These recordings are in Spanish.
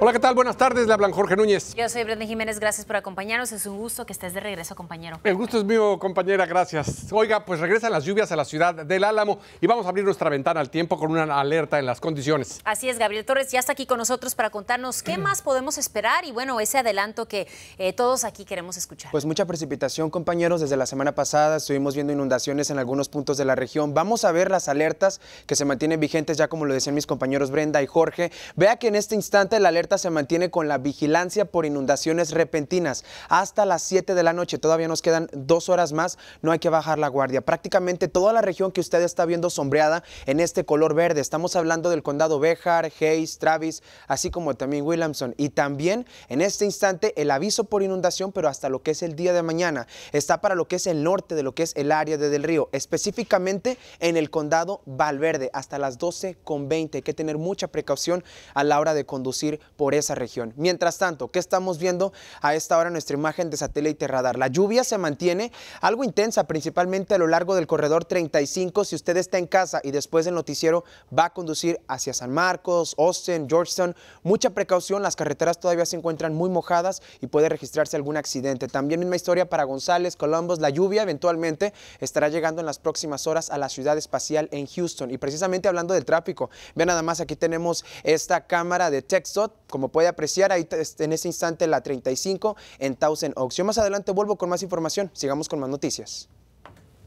Hola, ¿qué tal? Buenas tardes, le hablan Jorge Núñez. Yo soy Brenda Jiménez, gracias por acompañarnos. Es un gusto que estés de regreso, compañero. El gusto es mío, compañera, gracias. Oiga, pues regresan las lluvias a la ciudad del Álamo y vamos a abrir nuestra ventana al tiempo con una alerta en las condiciones. Así es, Gabriel Torres ya está aquí con nosotros para contarnos qué más podemos esperar y bueno, ese adelanto que eh, todos aquí queremos escuchar. Pues mucha precipitación, compañeros. Desde la semana pasada estuvimos viendo inundaciones en algunos puntos de la región. Vamos a ver las alertas que se mantienen vigentes ya como lo decían mis compañeros Brenda y Jorge. Vea que en este instante la alerta se mantiene con la vigilancia por inundaciones repentinas hasta las 7 de la noche. Todavía nos quedan dos horas más, no hay que bajar la guardia. Prácticamente toda la región que usted está viendo sombreada en este color verde. Estamos hablando del condado Bejar, Hayes, Travis, así como también Williamson. Y también en este instante el aviso por inundación, pero hasta lo que es el día de mañana. Está para lo que es el norte de lo que es el área de Del Río, específicamente en el condado Valverde, hasta las 12.20, Hay que tener mucha precaución a la hora de conducir por esa región. Mientras tanto, ¿qué estamos viendo a esta hora nuestra imagen de satélite radar? La lluvia se mantiene algo intensa, principalmente a lo largo del corredor 35. Si usted está en casa y después del noticiero va a conducir hacia San Marcos, Austin, Georgetown, mucha precaución, las carreteras todavía se encuentran muy mojadas y puede registrarse algún accidente. También misma historia para González, Columbus, la lluvia eventualmente estará llegando en las próximas horas a la ciudad espacial en Houston. Y precisamente hablando del tráfico, vean nada más, aquí tenemos esta cámara de Texot como puede apreciar, ahí este, en ese instante la 35 en Thousand Oaks. Yo más adelante vuelvo con más información. Sigamos con más noticias.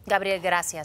Gabriel, gracias.